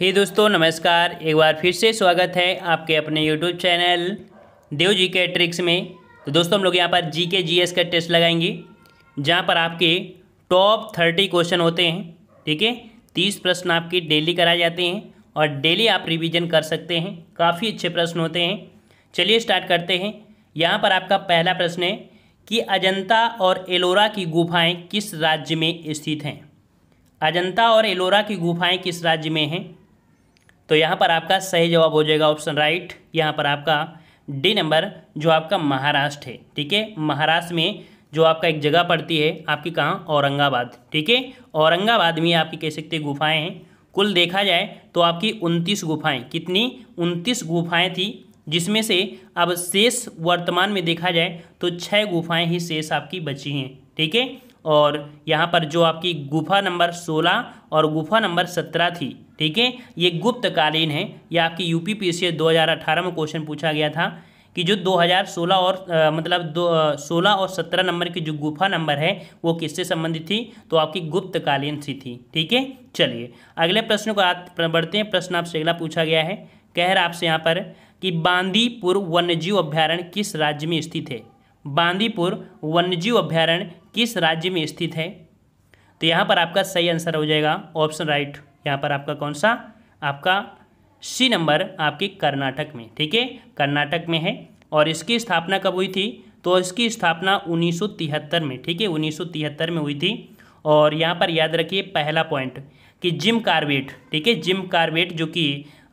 हे दोस्तों नमस्कार एक बार फिर से स्वागत है आपके अपने यूट्यूब चैनल देव जी के ट्रिक्स में तो दोस्तों हम लोग यहाँ पर जी के जी एस का टेस्ट लगाएंगे जहाँ पर आपके टॉप थर्टी क्वेश्चन होते हैं ठीक है तीस प्रश्न आपके डेली कराए जाते हैं और डेली आप रिवीजन कर सकते हैं काफ़ी अच्छे प्रश्न होते हैं चलिए स्टार्ट करते हैं यहाँ पर आपका पहला प्रश्न है कि अजंता और एलोरा की गुफाएं किस राज्य में स्थित हैं अजंता और एलोरा की गुफाएं किस राज्य में हैं तो यहाँ पर आपका सही जवाब हो जाएगा ऑप्शन राइट यहाँ पर आपका डी नंबर जो आपका महाराष्ट्र है ठीक है महाराष्ट्र में जो आपका एक जगह पड़ती है आपकी कहाँ औरंगाबाद ठीक है औरंगाबाद में आपकी कह सकते गुफाएँ हैं कुल देखा जाए तो आपकी उनतीस गुफाएं कितनी उनतीस गुफाएं थी जिसमें से अब शेष वर्तमान में देखा जाए तो छः गुफाएं ही शेष आपकी बची हैं ठीक है और यहाँ पर जो आपकी गुफा नंबर सोलह और गुफा नंबर सत्रह थी ठीक है ये गुप्तकालीन है ये आपकी यू पी पी में क्वेश्चन पूछा गया था कि जो 2016 और आ, मतलब दो सोलह और 17 नंबर की जो गुफा नंबर है वो किससे संबंधित थी तो आपकी गुप्तकालीन सी थी ठीक है चलिए अगले प्रश्न को बढ़ते हैं प्रश्न आपसे अगला पूछा गया है कह रहा आपसे यहाँ पर कि बांदीपुर वन्यजीव अभ्यारण्य किस राज्य में स्थित है बांदीपुर वन्यजीव अभ्यारण्य किस राज्य में स्थित है तो यहाँ पर आपका सही आंसर हो जाएगा ऑप्शन राइट यहाँ पर आपका कौन सा आपका सी नंबर आपके कर्नाटक में ठीक है कर्नाटक में है और इसकी स्थापना कब हुई थी तो इसकी स्थापना 1973 में ठीक है 1973 में हुई थी और यहाँ पर याद रखिए पहला पॉइंट कि जिम कार्बेट ठीक है जिम कार्बेट जो कि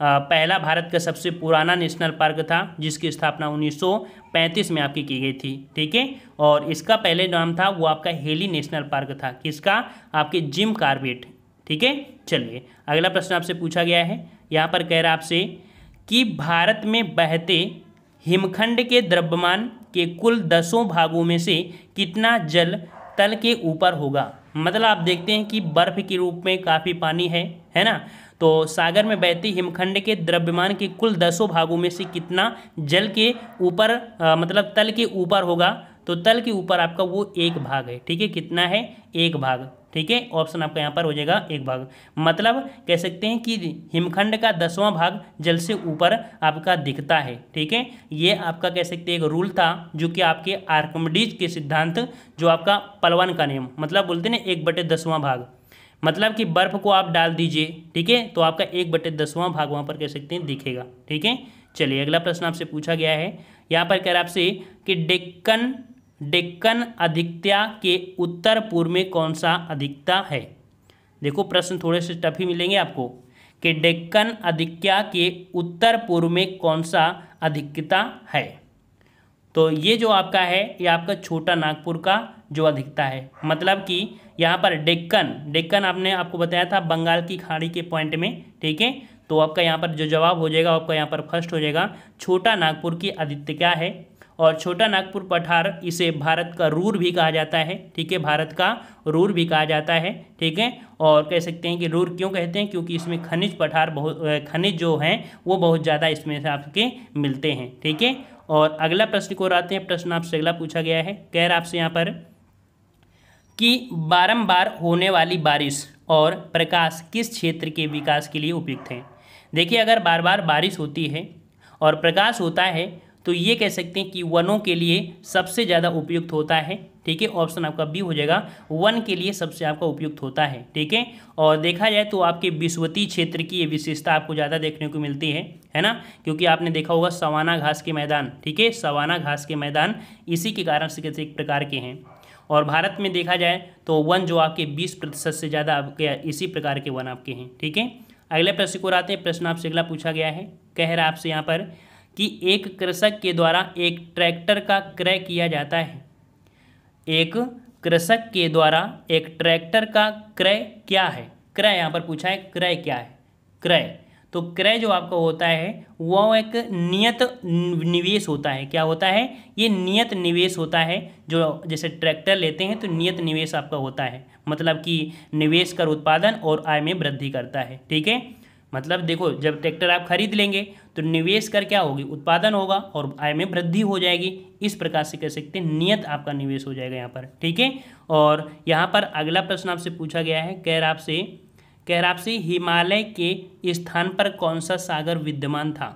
पहला भारत का सबसे पुराना नेशनल पार्क था जिसकी स्थापना 1935 में आपकी की गई थी ठीक है और इसका पहले नाम था वो आपका हेली नेशनल पार्क था किसका आपके जिम कार्बेट ठीक है चलिए अगला प्रश्न आपसे पूछा गया है यहाँ पर कह रहा आपसे कि भारत में बहते हिमखंड के द्रव्यमान के कुल दसों भागों में से कितना जल तल के ऊपर होगा मतलब आप देखते हैं कि बर्फ़ के रूप में काफ़ी पानी है है ना तो सागर में बहती हिमखंड के द्रव्यमान के कुल दसों भागों में से कितना जल के ऊपर मतलब तल के ऊपर होगा तो तल के ऊपर आपका वो एक भाग है ठीक है कितना है एक भाग ठीक है ऑप्शन आपका यहाँ पर हो जाएगा एक भाग मतलब कह सकते हैं कि हिमखंड का दसवां भाग जल से ऊपर आपका दिखता है ठीक है ये आपका कह सकते हैं एक रूल था जो कि आपके आर्कमडीज के सिद्धांत जो आपका पलवन का नियम मतलब बोलते हैं ना एक बटे दसवां भाग मतलब कि बर्फ़ को आप डाल दीजिए ठीक है तो आपका एक बटे दसवां भाग वहां पर कह सकते हैं दिखेगा ठीक है चलिए अगला प्रश्न आपसे पूछा गया है यहाँ पर कह रहा आपसे कि डेक्कन डेक्कन अधिकता के उत्तर पूर्व में कौन सा अधिकता है देखो प्रश्न थोड़े से टफ ही मिलेंगे आपको कि डेक्कन अधिक्या के उत्तर पूर्व में कौन सा अधिकता है तो ये जो आपका है ये आपका छोटा नागपुर का जो अधिकता है मतलब कि यहाँ पर डेक्कन डेक्कन आपने आपको बताया था बंगाल की खाड़ी के पॉइंट में ठीक है तो आपका यहाँ पर जो जवाब हो जाएगा आपका यहाँ पर फर्स्ट हो जाएगा छोटा नागपुर की आदित्य क्या है और छोटा नागपुर पठार इसे भारत का रूर भी कहा जाता है ठीक है भारत का रूर भी कहा जाता है ठीक है और कह सकते हैं कि रूर क्यों कहते हैं क्योंकि इसमें खनिज पठार बहुत खनिज जो हैं वो बहुत ज़्यादा इसमें से आपके मिलते हैं ठीक है और अगला प्रश्न को आते हैं प्रश्न आपसे अगला पूछा गया है कह रहा आपसे यहाँ पर कि बारंबार होने वाली बारिश और प्रकाश किस क्षेत्र के विकास के लिए उपयुक्त हैं देखिए अगर बार बार बारिश होती है और प्रकाश होता है तो ये कह सकते हैं कि वनों के लिए सबसे ज़्यादा उपयुक्त होता है ठीक है ऑप्शन आपका बी हो जाएगा वन के लिए सबसे आपका उपयुक्त होता है ठीक है और देखा जाए तो आपके विश्वती क्षेत्र की ये विशेषता आपको ज़्यादा देखने को मिलती है है ना क्योंकि आपने देखा होगा सवाना घास के मैदान ठीक है सवाना घास के मैदान इसी के कारण से एक प्रकार के हैं और भारत में देखा जाए तो वन जो आपके बीस प्रतिशत से ज़्यादा आपके इसी प्रकार के वन आपके हैं ठीक है अगले प्रश्न को आते हैं प्रश्न आपसे अगला पूछा गया है कह रहा आपसे यहाँ पर कि एक कृषक के द्वारा एक ट्रैक्टर का क्रय किया जाता है एक कृषक के द्वारा एक ट्रैक्टर का क्रय क्या है क्रय यहाँ पर पूछा है क्रय क्या है क्रय तो क्रय जो आपका होता है वह एक नियत निवेश होता है क्या होता है ये नियत निवेश होता है जो जैसे ट्रैक्टर लेते हैं तो नियत निवेश आपका होता है मतलब कि निवेश कर उत्पादन और आय में वृद्धि करता है ठीक है मतलब देखो जब ट्रैक्टर आप खरीद लेंगे तो निवेश कर क्या होगी उत्पादन होगा और आय में वृद्धि हो जाएगी इस प्रकार से कह सकते हैं नियत आपका निवेश हो जाएगा यहाँ पर ठीक है और यहाँ पर अगला प्रश्न आपसे पूछा गया है कैर आपसे आपसे हिमालय के स्थान पर कौन सा सागर विद्यमान था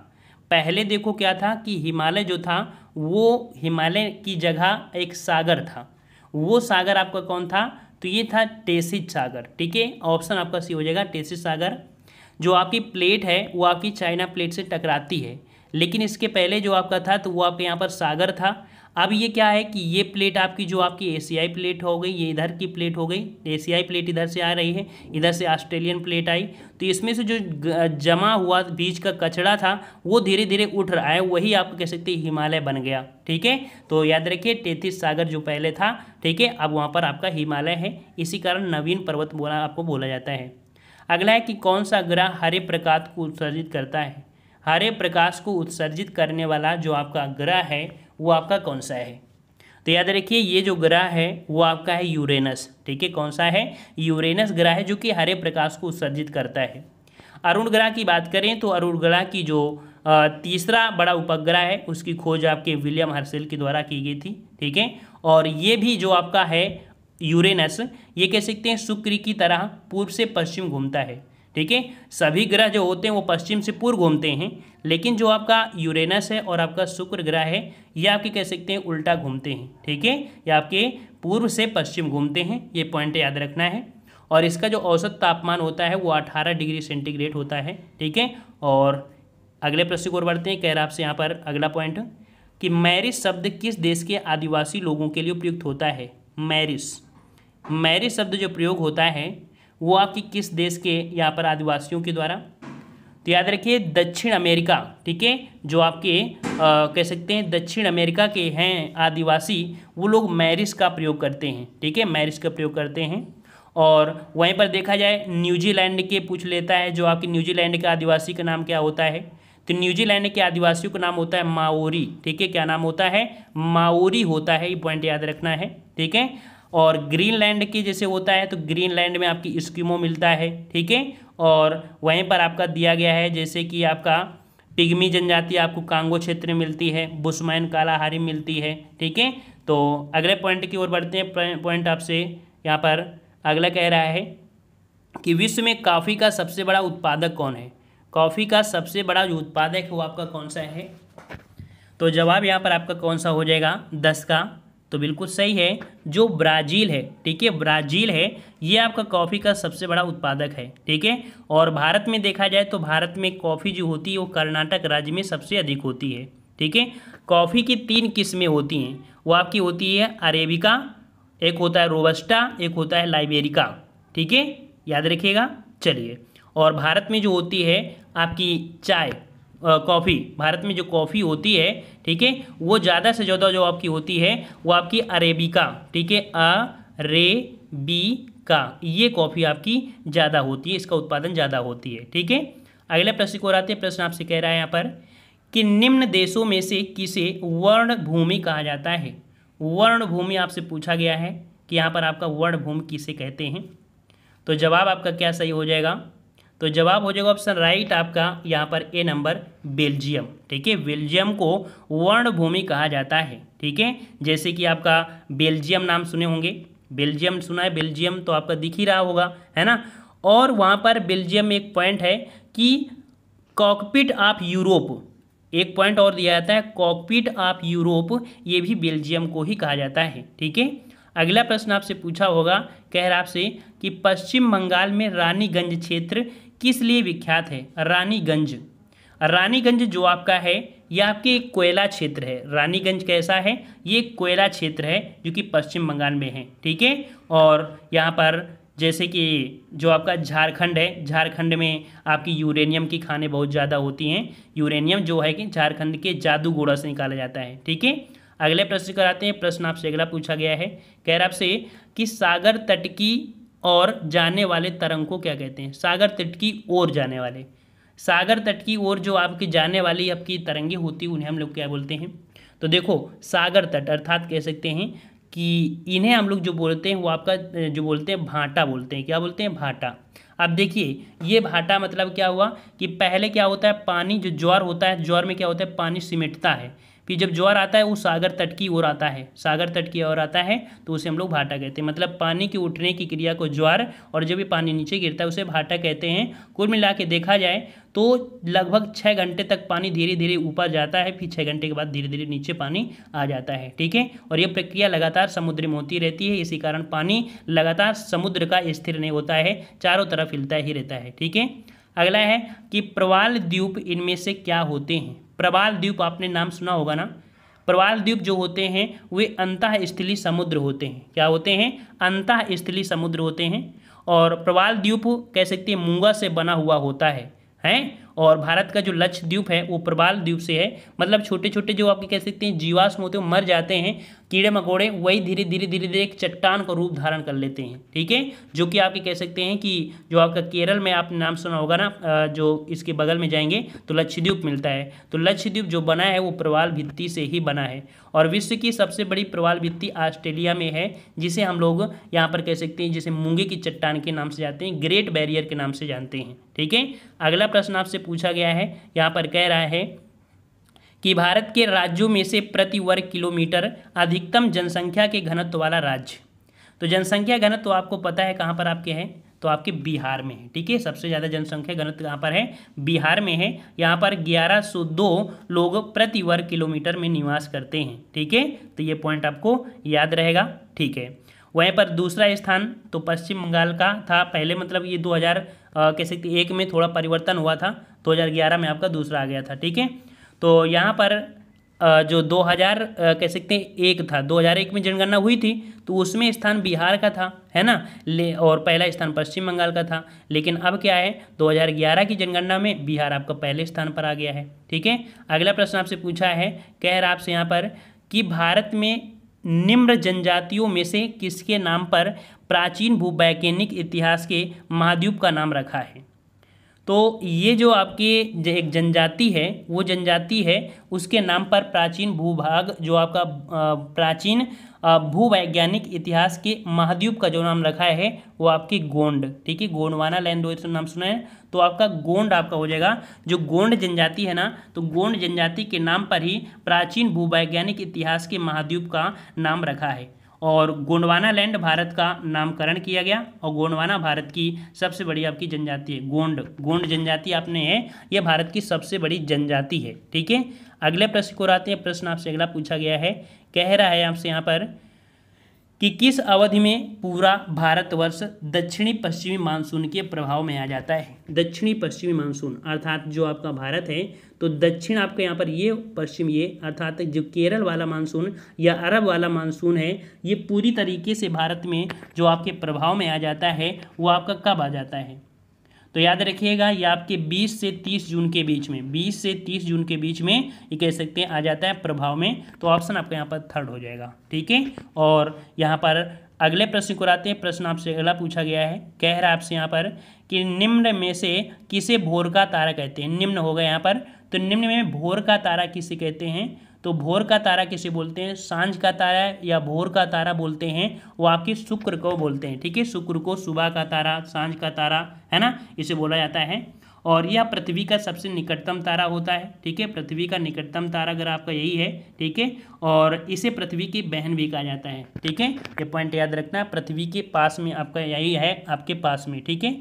पहले देखो क्या था कि हिमालय जो था वो हिमालय की जगह एक सागर था वो सागर आपका कौन था तो ये था टेसिज सागर ठीक है ऑप्शन आपका सी हो जाएगा टेसिज सागर जो आपकी प्लेट है वो आपकी चाइना प्लेट से टकराती है लेकिन इसके पहले जो आपका था तो वो आपके यहाँ पर सागर था अब ये क्या है कि ये प्लेट आपकी जो आपकी एशियाई प्लेट हो गई ये इधर की प्लेट हो गई एशियाई प्लेट इधर से आ रही है इधर से ऑस्ट्रेलियन प्लेट आई तो इसमें से जो जमा हुआ बीज का कचड़ा था वो धीरे धीरे उठ रहा है वही आप कह सकते हिमालय बन गया ठीक है तो याद रखिए तैतीस सागर जो पहले था ठीक है अब वहाँ पर आपका हिमालय है इसी कारण नवीन पर्वत बोला आपको बोला जाता है अगला है कि कौन सा ग्रह हरे प्रकाश को उत्सर्जित करता है हरे प्रकाश को उत्सर्जित करने वाला जो आपका ग्रह है वो आपका कौन सा है तो याद रखिए ये जो ग्रह है वो आपका है यूरेनस ठीक है कौन सा है यूरेनस ग्रह है जो कि हरे प्रकाश को उत्सर्जित करता है अरुण ग्रह की बात करें तो अरुण ग्रह की जो तीसरा बड़ा उपग्रह है उसकी खोज आपके विलियम हर्सेल के द्वारा की गई थी ठीक है और ये भी जो आपका है यूरेनस ये कह सकते हैं शुक्र की तरह पूर्व से पश्चिम घूमता है ठीक है सभी ग्रह जो होते हैं वो पश्चिम से पूर्व घूमते हैं लेकिन जो आपका यूरेनस है और आपका शुक्र ग्रह है ये आपके कह सकते हैं उल्टा घूमते हैं ठीक है ये आपके पूर्व से पश्चिम घूमते हैं ये पॉइंट याद रखना है और इसका जो औसत तापमान होता है वो अठारह डिग्री सेंटीग्रेड होता है ठीक है और अगले प्रश्न को बढ़ते हैं कह रहा आपसे यहाँ पर अगला पॉइंट कि मैरिस शब्द किस देश के आदिवासी लोगों के लिए उपयुक्त होता है मैरिस मैरिस शब्द जो प्रयोग होता है वो आपकी किस देश के यहाँ पर आदिवासियों के द्वारा तो याद रखिए दक्षिण अमेरिका ठीक है जो आपके आ, कह सकते हैं दक्षिण अमेरिका के हैं आदिवासी वो लोग मैरिज का प्रयोग करते हैं ठीक है मैरिज का प्रयोग करते हैं और वहीं पर देखा जाए न्यूजीलैंड के पूछ लेता है जो आपके न्यूजीलैंड के आदिवासी का नाम क्या होता है तो न्यूजीलैंड के आदिवासियों का नाम होता है माओरी ठीक है क्या नाम होता है माओरी होता है ये पॉइंट याद रखना है ठीक है और ग्रीनलैंड की जैसे होता है तो ग्रीनलैंड में आपकी स्कीमो मिलता है ठीक है और वहीं पर आपका दिया गया है जैसे कि आपका पिग्मी जनजाति आपको कांगो क्षेत्र में मिलती है बुस्मैन कालाहारी मिलती है ठीक है तो अगले पॉइंट की ओर बढ़ते हैं पॉइंट आपसे यहाँ पर अगला कह रहा है कि विश्व में कॉफ़ी का सबसे बड़ा उत्पादक कौन है कॉफ़ी का सबसे बड़ा जो उत्पादक है वो आपका कौन सा है तो जवाब यहाँ पर आपका कौन सा हो जाएगा दस का तो बिल्कुल सही है जो ब्राज़ील है ठीक है ब्राज़ील है ये आपका कॉफ़ी का सबसे बड़ा उत्पादक है ठीक है और भारत में देखा जाए तो भारत में कॉफ़ी जो होती है वो कर्नाटक राज्य में सबसे अधिक होती है ठीक है कॉफ़ी की तीन किस्में होती हैं वो आपकी होती है अरेबिका एक होता है रोबस्टा एक होता है लाइबेरिका ठीक है याद रखिएगा चलिए और भारत में जो होती है आपकी चाय कॉफ़ी भारत में जो कॉफ़ी होती है ठीक है वो ज़्यादा से ज़्यादा जो आपकी होती है वो आपकी अरेबिका ठीक है रे बी का ये कॉफ़ी आपकी ज़्यादा होती है इसका उत्पादन ज़्यादा होती है ठीक है अगला प्रश्न को आते हैं प्रश्न आपसे कह रहा है यहाँ पर कि निम्न देशों में से किसे वर्ण भूमि कहा जाता है वर्ण भूमि आपसे पूछा गया है कि यहाँ पर आपका वर्ण भूमि किसे कहते हैं तो जवाब आपका क्या सही हो जाएगा तो जवाब हो जाएगा ऑप्शन राइट आपका यहाँ पर ए नंबर बेल्जियम ठीक है बेल्जियम को वर्ण भूमि कहा जाता है ठीक है जैसे कि आपका बेल्जियम नाम सुने होंगे बेल्जियम सुना है बेल्जियम तो आपका दिख ही रहा होगा है ना और वहाँ पर बेल्जियम एक पॉइंट है कि कॉकपिट ऑफ यूरोप एक पॉइंट और दिया जाता है कॉकपिट ऑफ यूरोप ये भी बेल्जियम को ही कहा जाता है ठीक है अगला प्रश्न आपसे पूछा होगा कह रहा आपसे कि पश्चिम बंगाल में रानीगंज क्षेत्र किस लिए विख्यात है रानीगंज रानीगंज जो आपका है यह आपके कोयला क्षेत्र है रानीगंज कैसा है ये कोयला क्षेत्र है जो कि पश्चिम बंगाल में है ठीक है और यहाँ पर जैसे कि जो आपका झारखंड है झारखंड में आपकी यूरेनियम की खाने बहुत ज़्यादा होती हैं यूरेनियम जो है कि झारखंड के जादूगोड़ा से निकाला जाता है ठीक है अगले प्रश्न कराते हैं प्रश्न आपसे अगला पूछा गया है कह रहा आपसे कि सागर तट की और जाने वाले तरंग को क्या कहते हैं सागर तट की ओर जाने वाले सागर तट की ओर जो आपकी जाने वाली आपकी तरंगे होती उन्हें हम लोग क्या बोलते हैं तो देखो सागर तट अर्थात कह सकते हैं कि इन्हें हम लोग जो बोलते हैं वो आपका जो बोलते हैं भाटा बोलते हैं क्या बोलते हैं भाटा अब देखिए ये भाटा मतलब क्या हुआ कि पहले क्या होता है पानी जो ज्वार होता है ज्वार में क्या होता है पानी सिमटता है फिर जब ज्वार आता है वो सागर तट की ओर आता है सागर तट की ओर आता है तो उसे हम लोग भाटा कहते हैं मतलब पानी के उठने की क्रिया को ज्वार और जब भी पानी नीचे गिरता है उसे भाटा कहते हैं कुल मिला के देखा जाए तो लगभग छः घंटे तक पानी धीरे धीरे ऊपर जाता है फिर छः घंटे के बाद धीरे धीरे नीचे पानी आ जाता है ठीक है और यह प्रक्रिया लगातार समुद्र में होती रहती है इसी कारण पानी लगातार समुद्र का स्थिर नहीं होता है चारों तरफ हिलता ही रहता है ठीक है अगला है कि प्रवाल द्वीप इनमें से क्या होते हैं प्रवाल द्वीप आपने नाम सुना होगा ना प्रवाल द्वीप जो होते हैं वे अंत स्थलीय समुद्र होते हैं क्या होते हैं अंत स्थलीय समुद्र होते हैं और प्रवाल द्वीप कह सकते हैं मूंगा से बना हुआ होता है हैं और भारत का जो लक्ष्य द्वीप है वो प्रवाल द्वीप से है मतलब छोटे छोटे जो आप कह सकते हैं जीवाश्म होते हैं मर जाते हैं कीड़े मकोड़े वही धीरे धीरे धीरे धीरे एक चट्टान का रूप धारण कर लेते हैं ठीक है जो कि आपके कह सकते हैं कि जो आपका केरल में आपने नाम सुना होगा ना जो इसके बगल में जाएंगे तो लक्षद्वीप मिलता है तो लक्षद्वीप जो बना है वो प्रवाल भित्ति से ही बना है और विश्व की सबसे बड़ी प्रवाल भित्ति ऑस्ट्रेलिया में है जिसे हम लोग यहाँ पर कह सकते हैं जिसे मूंगे की चट्टान के नाम से जाते हैं ग्रेट बैरियर के नाम से जानते हैं ठीक है अगला प्रश्न आपसे पूछा गया है यहाँ पर कह रहा है कि भारत के राज्यों में से प्रति वर्ग किलोमीटर अधिकतम जनसंख्या के घनत्व वाला राज्य तो जनसंख्या घनत्व आपको पता है कहाँ पर आपके हैं तो आपके बिहार में है ठीक है सबसे ज़्यादा जनसंख्या घनत्व कहाँ पर है बिहार में है यहाँ पर 1102 लोग प्रति वर्ग किलोमीटर में निवास करते हैं ठीक है तो ये पॉइंट आपको याद रहेगा ठीक है वहीं पर दूसरा स्थान तो पश्चिम बंगाल का था पहले मतलब ये 2000 कह सकते एक में थोड़ा परिवर्तन हुआ था 2011 में आपका दूसरा आ गया था ठीक है तो यहाँ पर जो 2000 कह सकते हैं एक था 2001 में जनगणना हुई थी तो उसमें स्थान बिहार का था है ना ले और पहला स्थान पश्चिम बंगाल का था लेकिन अब क्या है 2011 की जनगणना में बिहार आपका पहले स्थान पर आ गया है ठीक है अगला प्रश्न आपसे पूछा है कह रहा आपसे यहाँ पर कि भारत में निम्न जनजातियों में से किसके नाम पर प्राचीन भूवैज्ञानिक इतिहास के महाद्वीप का नाम रखा है तो ये जो आपकी एक जनजाति है वो जनजाति है उसके नाम पर प्राचीन भूभाग जो आपका प्राचीन भूवैज्ञानिक इतिहास के महाद्वीप का जो नाम रखा है वो आपकी गोंड ठीक है गोंडवाना लैंड तो नाम सुना है तो आपका गोंड आपका हो जाएगा जो गोंड जनजाति है ना तो गोंड जनजाति के नाम पर ही प्राचीन भूवैज्ञानिक इतिहास के महाद्वीप का नाम रखा है और गोंडवाना लैंड भारत का नामकरण किया गया और गोंडवाना भारत की सबसे बड़ी आपकी जनजाति है गोंड गोंड जनजाति आपने है यह भारत की सबसे बड़ी जनजाति है ठीक है अगले प्रश्न को आते हैं प्रश्न आपसे अगला पूछा गया है कह रहा है आपसे यहाँ पर कि किस अवधि में पूरा भारतवर्ष दक्षिणी पश्चिमी मानसून के प्रभाव में आ जाता है दक्षिणी पश्चिमी मानसून अर्थात जो आपका भारत है तो दक्षिण आपके यहाँ पर ये पश्चिम ये अर्थात जो केरल वाला मानसून या अरब वाला मानसून है ये पूरी तरीके से भारत में जो आपके प्रभाव में आ जाता है वो आपका कब आ जाता है तो याद रखिएगा ये आपके 20 से 30 जून के बीच में 20 से 30 जून के बीच में ये कह सकते हैं आ जाता है प्रभाव में तो ऑप्शन आपका यहाँ पर थर्ड हो जाएगा ठीक है और यहाँ पर अगले प्रश्न को आते हैं प्रश्न आपसे अगला पूछा गया है कह रहा है आपसे यहाँ पर कि निम्न में से किसे भोर का तारा कहते हैं निम्न होगा यहाँ पर तो निम्न में भोर का तारा किसे कहते हैं तो भोर का तारा किसे बोलते हैं सांझ का तारा या भोर का तारा बोलते हैं वो आपके शुक्र को बोलते हैं ठीक है शुक्र को सुबह का तारा सांझ का तारा है ना इसे बोला जाता है और यह पृथ्वी का सबसे निकटतम तारा होता है ठीक है पृथ्वी का निकटतम तारा अगर आपका यही है ठीक है और इसे पृथ्वी की बहन भी कहा जाता है ठीक है ये पॉइंट याद रखना पृथ्वी के पास में आपका यही है आपके पास में ठीक है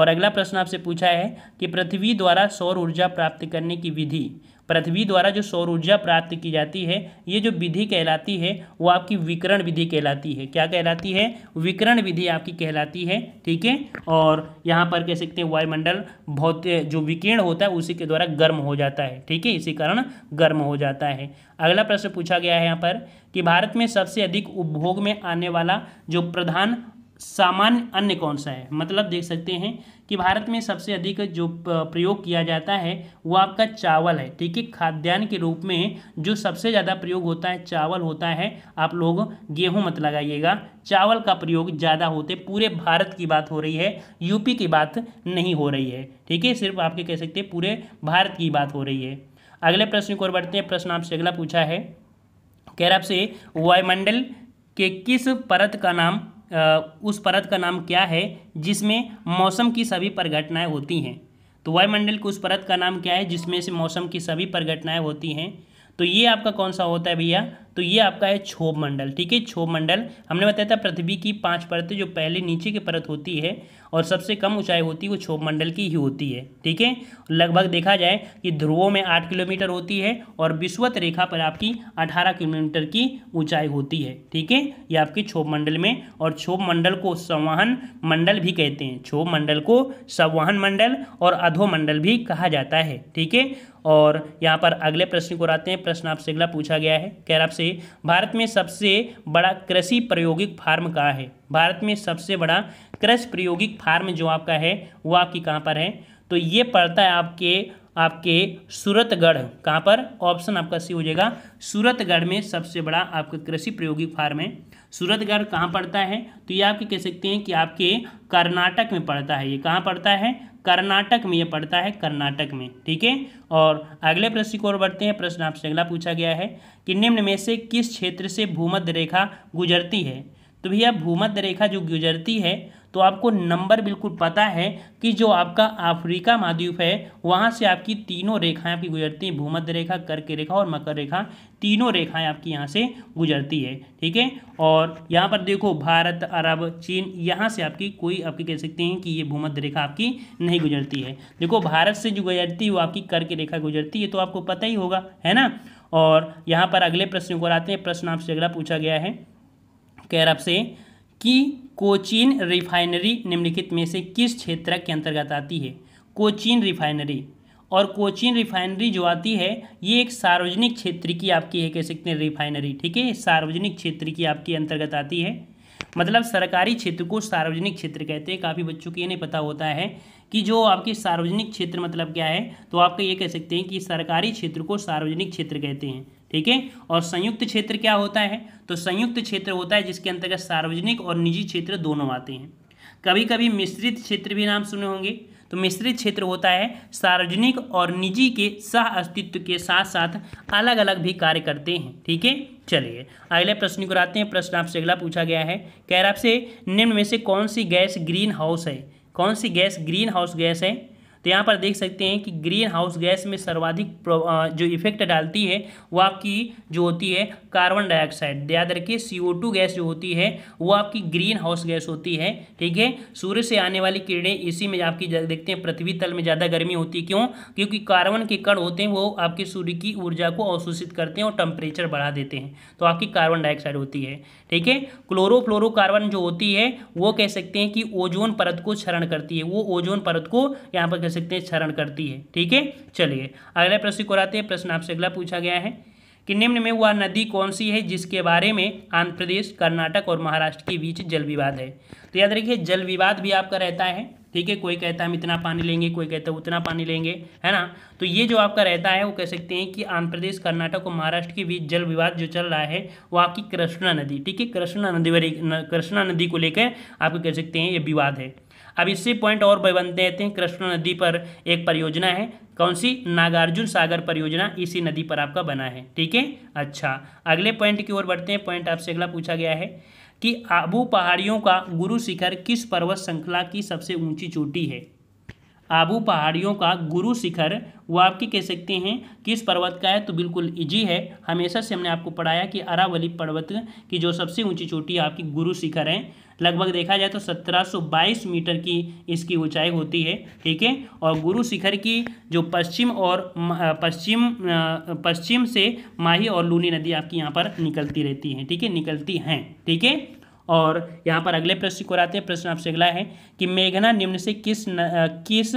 और अगला प्रश्न आपसे पूछा है कि पृथ्वी द्वारा सौर ऊर्जा प्राप्त करने की विधि पृथ्वी द्वारा जो सौर ऊर्जा प्राप्त की जाती है ये जो विधि कहलाती है वो आपकी विकरण विधि कहलाती है क्या कहलाती है विकरण विधि आपकी कहलाती है ठीक है और यहाँ पर कह सकते हैं वायुमंडल बहुत जो विकिरण होता है उसी के द्वारा गर्म हो जाता है ठीक है इसी कारण गर्म हो जाता है अगला प्रश्न पूछा गया है यहाँ पर कि भारत में सबसे अधिक उपभोग में आने वाला जो प्रधान सामान्य अन्य कौन सा है मतलब देख सकते हैं कि भारत में सबसे अधिक जो प्रयोग किया जाता है वो आपका चावल है ठीक है खाद्यान्न के रूप में जो सबसे ज़्यादा प्रयोग होता है चावल होता है आप लोग गेहूँ मत लगाइएगा चावल का प्रयोग ज़्यादा होते पूरे भारत की बात हो रही है यूपी की बात नहीं हो रही है ठीक है सिर्फ आपके कह सकते हैं पूरे भारत की बात हो रही है अगले प्रश्न की ओर बढ़ते हैं प्रश्न आपसे अगला पूछा है कह रहा आपसे वायुमंडल के किस परत का नाम उस परत का नाम क्या है जिसमें मौसम की सभी परिघटनाएँ होती हैं तो वायुमंडल की उस परत का नाम क्या है जिसमें से मौसम की सभी परिघटनाएँ होती हैं तो ये आपका कौन सा होता है भैया तो ये आपका है क्षोभ मंडल ठीक है क्षोभ मंडल हमने बताया था पृथ्वी की पांच परतें जो पहले नीचे की परत होती है और सबसे कम ऊंचाई होती है वो क्षोभ मंडल की ही होती है ठीक है लगभग देखा जाए कि ध्रुवों में आठ किलोमीटर होती है और विश्वत रेखा पर आपकी अठारह किलोमीटर की ऊंचाई होती है ठीक है ये आपके क्षोभ मंडल में और क्षोभ मंडल को संवहन मंडल भी कहते हैं क्षोभ मंडल को संवहन मंडल और अधोमंडल भी कहा जाता है ठीक है और यहाँ पर अगले प्रश्न को आते हैं प्रश्न आपसे अगला पूछा गया है कह रहा आपसे से भारत में सबसे बड़ा कृषि प्रायोगिक फार्म कहाँ है भारत में सबसे बड़ा कृषि प्रायोगिक फार्म जो आपका है वो आपकी कहाँ पर है तो ये पड़ता है आपके आपके सूरतगढ़ कहाँ पर ऑप्शन आपका सी हो जाएगा सूरतगढ़ में सबसे बड़ा आपका कृषि प्रायोगिक फार्म है सूरतगढ़ कहाँ पड़ता है तो ये आप कह सकते हैं कि आपके कर्नाटक में पड़ता है ये कहाँ पड़ता है कर्नाटक में ये पड़ता है कर्नाटक में ठीक है और अगले प्रश्न की ओर बढ़ते हैं प्रश्न आपसे अगला पूछा गया है कि निम्न में से किस क्षेत्र से भूमध्य रेखा गुजरती है तो भैया भूमध्य रेखा जो गुजरती है तो आपको नंबर बिल्कुल पता है कि जो आपका अफ्रीका महाद्वीप है वहाँ से आपकी तीनों रेखाएं आपकी गुजरती हैं भूमध्य रेखा कर्क रेखा और मकर रेखा तीनों रेखाएं आपकी यहाँ से गुजरती है ठीक है और यहाँ पर देखो भारत अरब चीन यहाँ से आपकी कोई आपकी कह सकते हैं कि ये भूमध्य रेखा आपकी नहीं गुजरती है देखो भारत से जो गुजरती है वो आपकी कर्क रेखा गुजरती है तो आपको पता ही होगा है ना और यहाँ पर अगले प्रश्न को आते हैं प्रश्न आपसे अगला पूछा गया है कह रहा आपसे कि कोचीन रिफाइनरी निम्नलिखित में से किस क्षेत्र के अंतर्गत आती है कोचीन रिफाइनरी और कोचीन रिफाइनरी जो आती है ये एक सार्वजनिक क्षेत्र की आपकी है कह सकते हैं रिफाइनरी ठीक है सार्वजनिक क्षेत्र की आपकी अंतर्गत आती है मतलब सरकारी क्षेत्र को सार्वजनिक क्षेत्र कहते हैं काफ़ी बच्चों को ये नहीं पता होता है कि जो आपके सार्वजनिक क्षेत्र मतलब क्या है तो आप ये कह सकते हैं कि सरकारी क्षेत्र को सार्वजनिक क्षेत्र कहते हैं ठीक है और संयुक्त क्षेत्र क्या होता है तो संयुक्त क्षेत्र होता है जिसके अंतर्गत सार्वजनिक और निजी क्षेत्र दोनों आते हैं कभी कभी मिश्रित क्षेत्र भी नाम सुने होंगे तो मिश्रित क्षेत्र होता है सार्वजनिक और निजी के सह अस्तित्व के साथ साथ अलग अलग भी कार्य करते हैं ठीक है चलिए अगले प्रश्न को आते हैं प्रश्न आपसे अगला पूछा गया है कह रहा आपसे निम्न में से कौन सी गैस ग्रीन हाउस है कौन सी गैस ग्रीन हाउस गैस है तो यहाँ पर देख सकते हैं कि ग्रीन हाउस गैस में सर्वाधिक जो इफेक्ट डालती है वो आपकी जो होती है कार्बन डाइऑक्साइड याद रखिए सी गैस जो होती है वो आपकी ग्रीन हाउस गैस होती है ठीक है सूर्य से आने वाली किरणें इसी में आपकी देखते हैं पृथ्वी तल में ज़्यादा गर्मी होती है क्यों क्योंकि कार्बन के कण होते हैं वो आपके सूर्य की ऊर्जा को अवशोषित करते हैं और टेम्परेचर बढ़ा देते हैं तो आपकी कार्बन डाइऑक्साइड होती है ठीक है क्लोरोफ्लोरोकार्बन जो होती है वो कह सकते हैं कि ओजोन परत को क्षरण करती है वो ओजोन परत को यहाँ पर सकते हैं क्षरण करती है ठीक है चलिए अगला प्रश्न को आते हैं प्रश्न आपसे अगला पूछा गया है कि निम्न में वह नदी कौन सी है जिसके बारे में आंध्र प्रदेश कर्नाटक और महाराष्ट्र के बीच जल विवाद है तो याद रखिए जल विवाद भी आपका रहता है ठीक है कोई कहता है हम इतना पानी लेंगे कोई कहता है उतना पानी लेंगे है ना तो ये जो आपका रहता है वो कह सकते हैं कि आंध्र प्रदेश कर्नाटक और महाराष्ट्र के बीच जल विवाद जो चल रहा है वो आपकी कृष्णा नदी ठीक है कृष्णा नदी वाली कृष्णा नदी को लेकर आप कह सकते हैं ये विवाद है अब इससे पॉइंट और बनते हैं कृष्णा नदी पर एक परियोजना है कौन सी नागार्जुन सागर परियोजना इसी नदी पर आपका बना है ठीक है अच्छा अगले पॉइंट की ओर बढ़ते हैं पॉइंट आपसे अगला पूछा गया है कि आबू पहाड़ियों का गुरु शिखर किस पर्वत श्रृंखला की सबसे ऊंची चोटी है आबू पहाड़ियों का गुरु शिखर वो आपकी कह सकते हैं किस पर्वत का है तो बिल्कुल इजी है हमेशा से हमने आपको पढ़ाया कि अरावली पर्वत की जो सबसे ऊंची चोटी आपकी गुरु शिखर है लगभग देखा जाए तो 1722 मीटर की इसकी ऊंचाई होती है ठीक है और गुरु शिखर की जो पश्चिम और पश्चिम पश्चिम से माही और लूनी नदी आपकी यहाँ पर निकलती रहती हैं ठीक है निकलती हैं ठीक है और यहाँ पर अगले प्रश्न को आते हैं प्रश्न आपसे अगला है कि मेघना निम्न से किस न, किस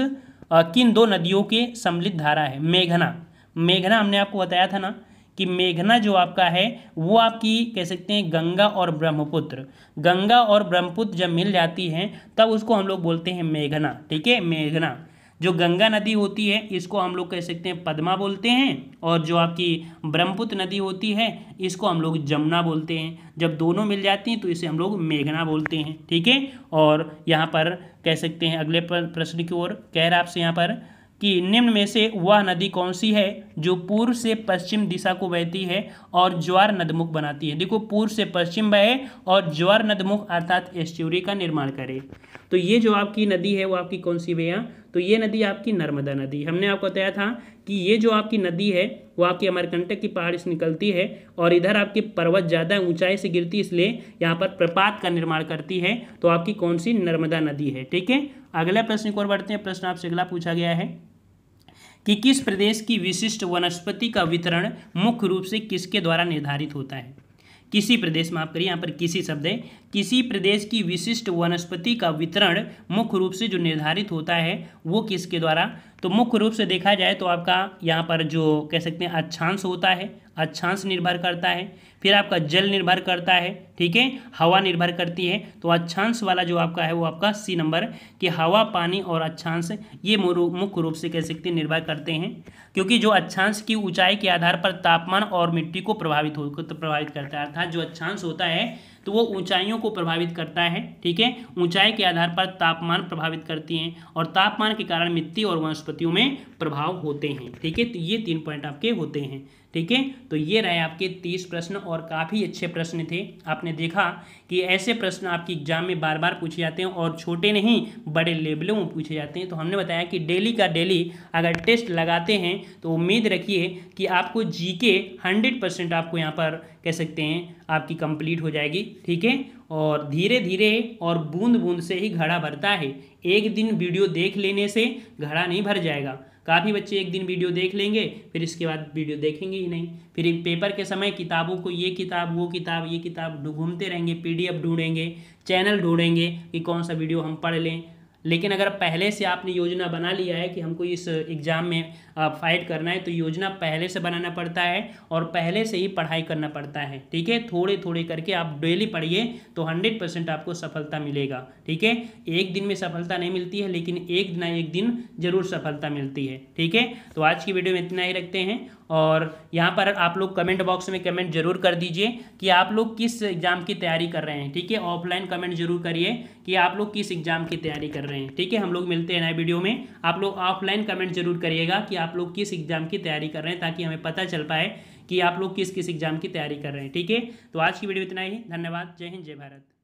किन दो नदियों के सम्मिलित धारा है मेघना मेघना हमने आपको बताया था ना कि मेघना जो आपका है वो आपकी कह सकते हैं गंगा और ब्रह्मपुत्र गंगा और ब्रह्मपुत्र जब मिल जाती हैं तब उसको हम लोग बोलते हैं मेघना ठीक है मेघना जो गंगा नदी होती है इसको हम लोग कह सकते हैं पद्मा बोलते हैं और जो आपकी ब्रह्मपुत्र नदी होती है इसको हम लोग जमुना बोलते हैं जब दोनों मिल जाती हैं तो इसे हम लोग मेघना बोलते हैं ठीक है और यहाँ पर कह सकते हैं अगले प्रश्न की ओर कह रहा आपसे यहाँ पर कि निम्न में से वह नदी कौन सी है जो पूर्व से पश्चिम दिशा को बहती है और ज्वार नदमुख बनाती है देखो पूर्व से पश्चिम बहे और ज्वार नदमुख अर्थात एस्ट्यूरी का निर्माण करे तो ये जो आपकी नदी है वो आपकी कौन सी भैया तो ये नदी आपकी नर्मदा नदी हमने आपको बताया था कि ये जो आपकी नदी है वो आपकी अमरकंटक की पहाड़ी से निकलती है और इधर आपकी पर्वत ज़्यादा ऊंचाई से गिरती इसलिए यहाँ पर प्रपात का निर्माण करती है तो आपकी कौन सी नर्मदा नदी है ठीक है अगला प्रश्न को और बढ़ते हैं प्रश्न आपसे अगला पूछा गया है कि किस प्रदेश की विशिष्ट वनस्पति का वितरण मुख्य रूप से किसके द्वारा निर्धारित होता है किसी प्रदेश में आप करिए यहाँ पर किसी शब्द है किसी प्रदेश की विशिष्ट वनस्पति का वितरण मुख्य रूप से जो निर्धारित होता है वो किसके द्वारा तो मुख्य रूप से देखा जाए तो आपका यहाँ पर जो कह सकते हैं अच्छांश होता है अच्छांश निर्भर करता है फिर आपका जल निर्भर करता है ठीक है हवा निर्भर करती है तो अच्छांश वाला जो आपका है वो आपका सी नंबर कि हवा पानी और अच्छांश ये मुख्य रूप से कह सकते हैं निर्भर करते हैं क्योंकि जो अच्छांश की ऊंचाई के आधार पर तापमान और मिट्टी को प्रभावित हो तो प्रभावित करता है अर्थात जो अच्छांश होता है तो वो ऊंचाइयों को प्रभावित करता है ठीक है ऊंचाई के आधार पर तापमान प्रभावित करती हैं और तापमान के कारण मिट्टी और वनस्पतियों में प्रभाव होते हैं ठीक है तो ये तीन पॉइंट आपके होते हैं ठीक है तो ये रहे आपके तीस प्रश्न और काफ़ी अच्छे प्रश्न थे आपने देखा कि ऐसे प्रश्न आपके एग्जाम में बार बार पूछे जाते हैं और छोटे नहीं बड़े लेवलों में पूछे जाते हैं तो हमने बताया कि डेली का डेली अगर टेस्ट लगाते हैं तो उम्मीद रखिए कि आपको जीके के परसेंट आपको यहाँ पर कह सकते हैं आपकी कंप्लीट हो जाएगी ठीक है और धीरे धीरे और बूंद बूंद से ही घड़ा भरता है एक दिन वीडियो देख लेने से घड़ा नहीं भर जाएगा काफ़ी बच्चे एक दिन वीडियो देख लेंगे फिर इसके बाद वीडियो देखेंगे ही नहीं फिर पेपर के समय किताबों को ये किताब वो किताब ये किताब घूमते रहेंगे पीडीएफ ढूंढेंगे चैनल ढूंढेंगे कि कौन सा वीडियो हम पढ़ लें लेकिन अगर पहले से आपने योजना बना लिया है कि हमको इस एग्ज़ाम में फाइट करना है तो योजना पहले से बनाना पड़ता है और पहले से ही पढ़ाई करना पड़ता है ठीक है थोड़े थोड़े करके आप डेली पढ़िए तो हंड्रेड परसेंट आपको सफलता मिलेगा ठीक है एक दिन में सफलता नहीं मिलती है लेकिन एक ना एक दिन ज़रूर सफलता मिलती है ठीक है तो आज की वीडियो में इतना ही रखते हैं और यहाँ पर आप लोग कमेंट बॉक्स में कमेंट जरूर कर दीजिए कि आप लोग किस एग्ज़ाम की तैयारी कर रहे हैं ठीक है ऑफलाइन कमेंट जरूर करिए कि आप लोग किस एग्ज़ाम की तैयारी कर रहे हैं ठीक है हम लोग मिलते हैं नए वीडियो में आप लोग ऑफलाइन कमेंट जरूर करिएगा कि आप लोग किस एग्ज़ाम की तैयारी कर रहे हैं ताकि हमें पता चल पाए कि आप लोग किस किस एग्ज़ाम की तैयारी कर रहे हैं ठीक है तो आज की वीडियो इतना ही धन्यवाद जय हिंद जय भारत